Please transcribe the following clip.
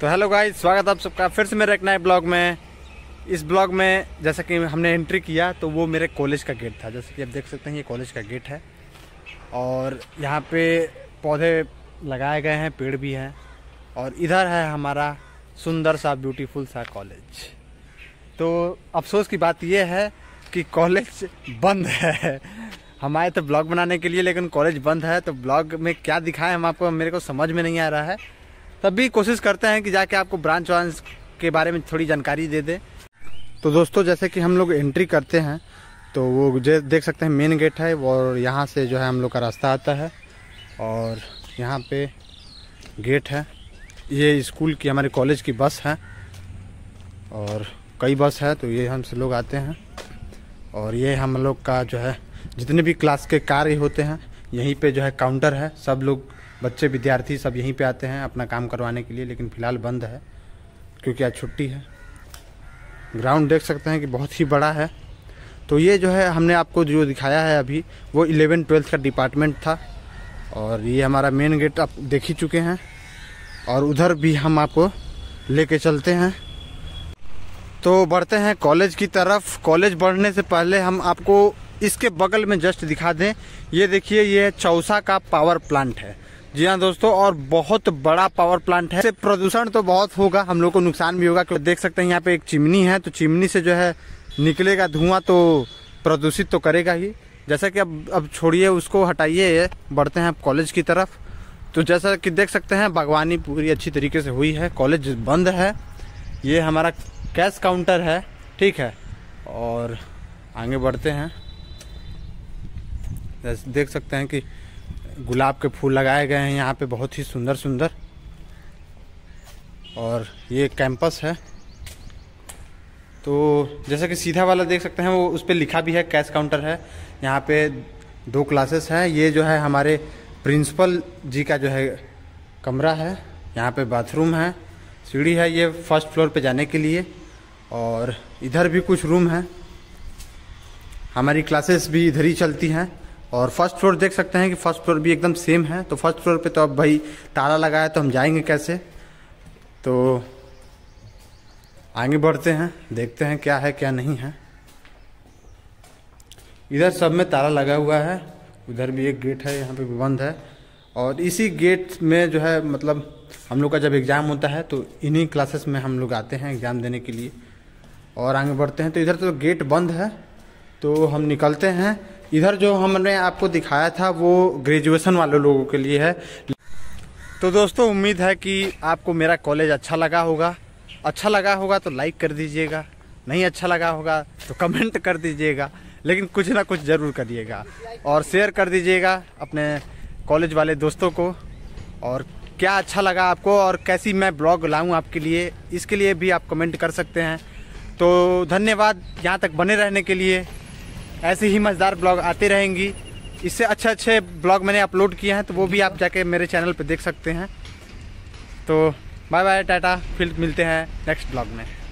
तो hello guys स्वागत आप सबका फिर से मेरे एक नए ब्लॉग में इस ब्लॉग में जैसा कि हमने एंट्री किया तो वो मेरे कॉलेज का गेट था जैसे कि आप देख सकते हैं ये कॉलेज का गेट है और यहाँ पे पौधे लगाए गए हैं पेड़ भी हैं और इधर है हमारा सुंदर सा ब्यूटीफुल सा कॉलेज तो अफसोस की बात यह है कि कॉलेज बंद है हम आए थे ब्लॉग बनाने के लिए लेकिन कॉलेज बंद है तो ब्लॉग में क्या दिखाएं हम आपको मेरे को समझ में नहीं आ रहा है तब भी कोशिश करते हैं कि जाके आपको ब्रांच वांच के बारे में थोड़ी जानकारी दे दें तो दोस्तों जैसे कि हम लोग एंट्री करते हैं तो वो जो देख सकते हैं मेन गेट है और यहाँ से जो है हम लोग का रास्ता आता है और यहाँ पे गेट है ये स्कूल की हमारे कॉलेज की बस है और कई बस है तो ये हमसे लोग आते हैं और ये हम लोग का जो है जितने भी क्लास के कार्य होते हैं यहीं पे जो है काउंटर है सब लोग बच्चे विद्यार्थी सब यहीं पे आते हैं अपना काम करवाने के लिए लेकिन फ़िलहाल बंद है क्योंकि आज छुट्टी है ग्राउंड देख सकते हैं कि बहुत ही बड़ा है तो ये जो है हमने आपको जो दिखाया है अभी वो इलेवन ट्वेल्थ का डिपार्टमेंट था और ये हमारा मेन गेट आप देख ही चुके हैं और उधर भी हम आपको ले चलते हैं तो बढ़ते हैं कॉलेज की तरफ कॉलेज बढ़ने से पहले हम आपको इसके बगल में जस्ट दिखा दें ये देखिए ये चौसा का पावर प्लांट है जी हाँ दोस्तों और बहुत बड़ा पावर प्लांट है प्रदूषण तो बहुत होगा हम लोग को नुकसान भी होगा क्योंकि देख सकते हैं यहाँ पे एक चिमनी है तो चिमनी से जो है निकलेगा धुआं तो प्रदूषित तो करेगा ही जैसा कि अब अब छोड़िए उसको हटाइए बढ़ते हैं अब कॉलेज की तरफ तो जैसा कि देख सकते हैं बागवानी पूरी अच्छी तरीके से हुई है कॉलेज बंद है ये हमारा कैश काउंटर है ठीक है और आगे बढ़ते हैं देख सकते हैं कि गुलाब के फूल लगाए गए हैं यहाँ पे बहुत ही सुंदर सुंदर और ये कैंपस है तो जैसा कि सीधा वाला देख सकते हैं वो उस पर लिखा भी है कैश काउंटर है यहाँ पे दो क्लासेस हैं ये जो है हमारे प्रिंसिपल जी का जो है कमरा है यहाँ पे बाथरूम है सीढ़ी है ये फर्स्ट फ्लोर पे जाने के लिए और इधर भी कुछ रूम है हमारी क्लासेस भी इधर ही चलती हैं और फर्स्ट फ्लोर देख सकते हैं कि फर्स्ट फ्लोर भी एकदम सेम है तो फर्स्ट फ्लोर पे तो अब भाई ताला लगा है तो हम जाएंगे कैसे तो आगे बढ़ते हैं देखते हैं क्या है क्या नहीं है इधर सब में ताला लगा हुआ है उधर भी एक गेट है यहाँ पे भी बंद है और इसी गेट में जो है मतलब हम लोग का जब एग्ज़ाम होता है तो इन्हीं क्लासेस में हम लोग आते हैं एग्ज़ाम देने के लिए और आगे बढ़ते हैं तो इधर तो गेट बंद है तो हम निकलते हैं इधर जो हमने आपको दिखाया था वो ग्रेजुएशन वाले लोगों के लिए है तो दोस्तों उम्मीद है कि आपको मेरा कॉलेज अच्छा लगा होगा अच्छा लगा होगा तो लाइक कर दीजिएगा नहीं अच्छा लगा होगा तो कमेंट कर दीजिएगा लेकिन कुछ ना कुछ ज़रूर करिएगा और शेयर कर दीजिएगा अपने कॉलेज वाले दोस्तों को और क्या अच्छा लगा आपको और कैसी मैं ब्लॉग लाऊं आपके लिए इसके लिए भी आप कमेंट कर सकते हैं तो धन्यवाद यहाँ तक बने रहने के लिए ऐसे ही मज़ेदार ब्लॉग आते रहेंगी इससे अच्छे अच्छे ब्लॉग मैंने अपलोड किए हैं तो वो भी आप जाके मेरे चैनल पर देख सकते हैं तो बाय बाय टाटा फिर मिलते हैं नेक्स्ट ब्लॉग में